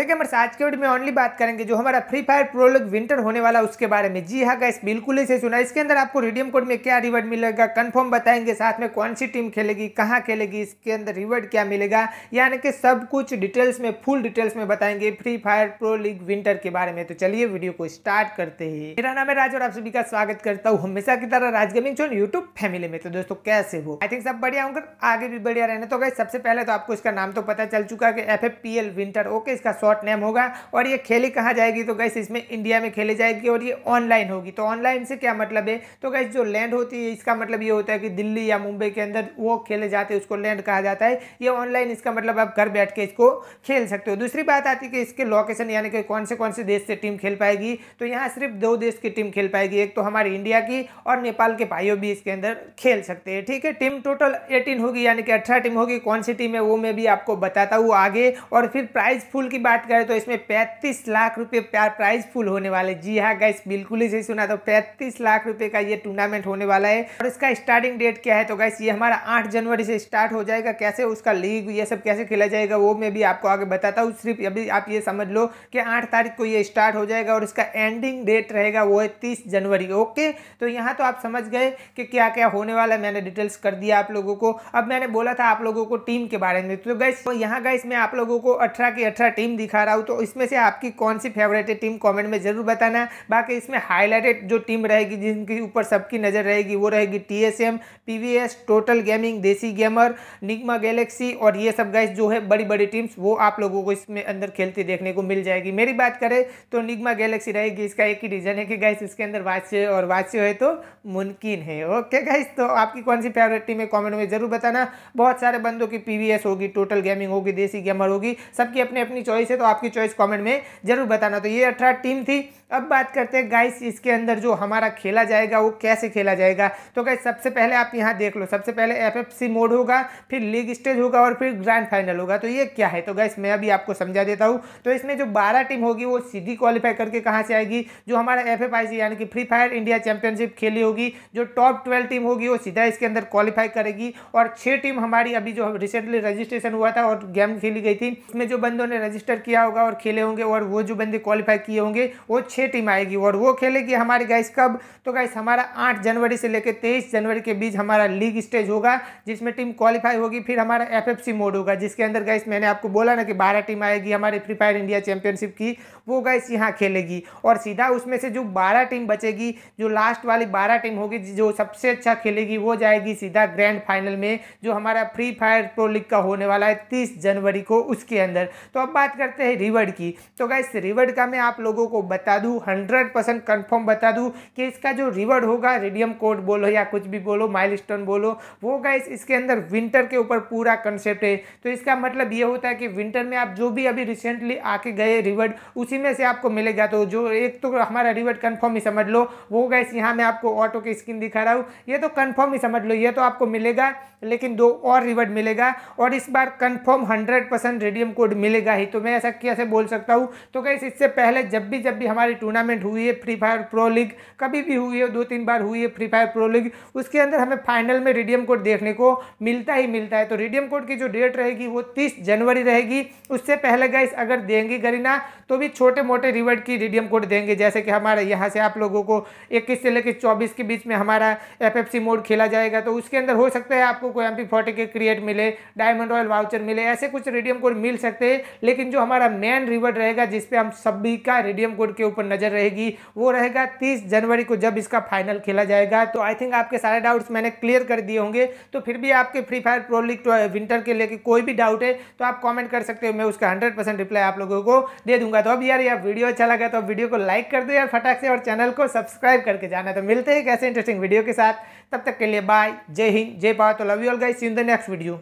है गेमर्स आज के वीडियो में ओनली बात करेंगे जो हमारा फ्री फायर प्रोलग विंटर होने वाला उसके बारे में जी हाँ गैस बिल्कुल ही सही सुना इसके अंदर आपको रिडियम कोड में क्या रिवर्ड मिलेगा कंफर्म बताएंगे साथ में कौन सी टीम खेलेगी कहाँ खेलेगी इसके अंदर रिवर्ड क्या मिलेगा यानी कि सब कुछ डिटेल्स में फुल डिटेल्स में बताएंगे Free Fire Pro League winter के बारे में तो चलिए वीडियो को स्टार्ट करते ही मेरा नाम है राज और आप सभी का स्वागत करता हूँ हमेशा की तरह Raj gaming zone YouTube family में तो दोस्तों कैसे हो आई थिंक सब बढ़िया होंगे आगे भी बढ़िया रहने तो गए सबसे पहले तो आपको इसका नाम तो पता चल चुका है कि एफ विंटर ओके इसका शॉर्ट नेम होगा और ये खेली कहाँ जाएगी तो गैस इसमें इंडिया में खेली जाएगी और ये ऑनलाइन होगी तो ऑनलाइन से क्या मतलब है तो गैस जो लैंड होती है इसका मतलब ये होता है कि दिल्ली या मुंबई के अंदर वो खेले जाते हैं उसको लैंड कहा जाता है ये ऑनलाइन इसका मतलब आप घर बैठ के इसको खेल सकते हो दूसरी बात आती है कि इसके लोकेशन यानी कि कौन से कौन से देश से टीम खेल पाएगी तो यहाँ सिर्फ दो देश की टीम खेल पाएगी एक तो हमारे इंडिया की और नेपाल के भाइयों भी इसके अंदर खेल सकते हैं ठीक है टीम टोटल एटीन होगी यानी कि अठारह टीम होगी कौन सी टीम है वो मैं भी आपको बताता हूँ आगे और फिर प्राइज फुल की बात करें तो इसमें 35 लाख रुपए प्यार प्राइज फुल होने वाले जी हाँ गाइस बिल्कुल ही सही सुना तो 35 लाख रुपए का ये टूर्नामेंट होने वाला है और इसका स्टार्टिंग डेट क्या है तो गाइस ये हमारा 8 जनवरी से स्टार्ट हो जाएगा कैसे उसका लीग ये सब कैसे खेला जाएगा वो मैं भी आपको आगे बताता हूँ सिर्फ अभी आप ये समझ लो कि आठ तारीख को ये स्टार्ट हो जाएगा और इसका एंडिंग डेट रहेगा वो है तीस जनवरी ओके तो यहाँ तो आप समझ गए कि क्या क्या होने वाला है मैंने डिटेल्स कर दिया आप लोगों को अब मैंने बोला था आप लोगों को टीम के बारे में तो गाइस तो यहाँ गाइस मैं आप लोगों को अठारह की अठारह टीम दिखा रहा हूँ तो इसमें से आपकी कौन सी फेवरेट है टीम कमेंट में ज़रूर बताना बाकी इसमें हाईलाइटेड जो टीम रहेगी जिनके ऊपर सबकी नज़र रहेगी वो रहेगी T S M P V S Total Gaming Desi Gamer Nigma Galaxy और ये सब गाइस जो है बड़ी बड़ी टीम्स वो आप लोगों को इसमें अंदर खेलती देखने को मिल जाएगी मेरी बात करें तो निगमा गैलेक्सी रहेगी इसका एक ही रीज़न है कि गाइस इसके अंदर वाच्य और वाच्य है तो मुमकिन है ओके गाइस तो आपकी कौन सी फेवरेट टीम है कॉमेंट में ज़रूर बताना बहुत सारे बंदों की पी होगी टोटल गेमिंग होगी देसी गेमर होगी सबकी अपनी अपनी चॉइस चॉइस है तो आपकी चॉइस कमेंट में जरूर बताना तो ये अठारह टीम थी अब बात करते हैं गाइस इसके अंदर जो हमारा खेला जाएगा वो कैसे खेला जाएगा तो गाइस सबसे पहले आप यहाँ देख लो सबसे पहले एफएफसी मोड होगा फिर लीग स्टेज होगा और फिर ग्रैंड फाइनल होगा तो ये क्या है तो गाइस मैं अभी आपको समझा देता हूँ तो इसमें जो 12 टीम होगी वो सीधी क्वालिफाई करके कहाँ से आएगी जो हमारा एफ यानी कि फ्री फायर इंडिया चैंपियनशिप खेली होगी जो टॉप ट्वेल्व टीम होगी वो सीधा इसके अंदर क्वालिफाई करेगी और छः टीम हमारी अभी जो रिसेंटली रजिस्ट्रेशन हुआ था और गेम खेली गई थी उसमें जो बंदों ने रजिस्टर किया होगा और खेले होंगे और वो जो बंदे क्वालिफाई किए होंगे वो छः टीम आएगी और वो खेलेगी हमारे गैस कब तो गैस हमारा आठ जनवरी से लेकर तेईस जनवरी के बीच हमारा लीग स्टेज होगा जिसमें टीम क्वालिफाई होगी फिर हमारा एफ मोड होगा जिसके अंदर गैस मैंने आपको बोला ना कि बारह टीम आएगी हमारे फ्री फायर इंडिया चैंपियनशिप की वो गैस यहाँ खेलेगी और सीधा उसमें से जो बारह टीम बचेगी जो लास्ट वाली बारह टीम होगी जो सबसे अच्छा खेलेगी वो जाएगी सीधा ग्रैंड फाइनल में जो हमारा फ्री फायर प्रो लीग का होने वाला है तीस जनवरी को उसके अंदर तो अब बात कर करते हैं रिवर्ड की तो गाइस रिवर्ड का मैं आप लोगों को बता दूँ हंड्रेड परसेंट कन्फर्म बता दूँ कि इसका जो रिवर्ड होगा रेडियम कोड बोलो या कुछ भी बोलो माइल बोलो वो गाइस इसके अंदर विंटर के ऊपर पूरा कंसेप्ट है तो इसका मतलब ये होता है कि विंटर में आप जो भी अभी रिसेंटली आके गए रिवर्ड उसी में से आपको मिलेगा तो जो एक तो हमारा रिवर्ड कन्फर्म ही समझ लो वो गाइस यहाँ मैं आपको ऑटो की स्क्रीन दिखा रहा हूँ ये तो कन्फर्म ही समझ लो ये तो आपको मिलेगा लेकिन दो और रिवर्ड मिलेगा और इस बार confirm hundred percent redeem code मिलेगा ही तो मैं ऐसा कैसे बोल सकता हूँ तो कैसे इससे पहले जब भी जब भी हमारी टूर्नामेंट हुई है फ्री फायर प्रो लीग कभी भी हुई है दो तीन बार हुई है फ्री फायर प्रो लीग उसके अंदर हमें फाइनल में रिडियम कोड देखने को मिलता ही मिलता है तो रिडियम कोड की जो डेट रहेगी वो तीस जनवरी रहेगी उससे पहले गैस अगर देंगे गरीना तो भी छोटे मोटे रिवर्ड की रिडियम कोड देंगे जैसे कि हमारे यहाँ से आप लोगों को इक्कीस से लेकर चौबीस के बीच में हमारा एफ मोड खेला जाएगा तो उसके अंदर हो सकता है आपको कोई एम पी के क्रिएट मिले डायमंड रॉयल वाउचर मिले ऐसे कुछ रेडियम कोड मिल सकते हैं लेकिन जो हमारा मेन रिवर्ड रहेगा जिसपे हम सभी का रेडियम कोड के ऊपर नजर रहेगी वो रहेगा तीस जनवरी को जब इसका फाइनल खेला जाएगा तो आई थिंक आपके सारे डाउट्स मैंने क्लियर कर दिए होंगे तो फिर भी आपके Free Fire Pro League winter के लेके कोई भी डाउट है तो आप कॉमेंट कर सकते हो मैं उसका हंड्रेड परसेंट रिप्लाई आप लोगों को दे दूंगा तो अब यार यार वीडियो अच्छा लगा तो वीडियो को लाइक कर दो यार फटाक से और चैनल को सब्सक्राइब करके जाना तो मिलते हैं कैसे इंटरेस्टिंग वीडियो के साथ तब तक के लिए बाय जय हिंद जय भारत तो love you all guys in the next video